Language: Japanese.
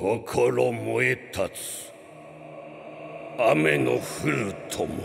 心燃え立つ雨の降るとも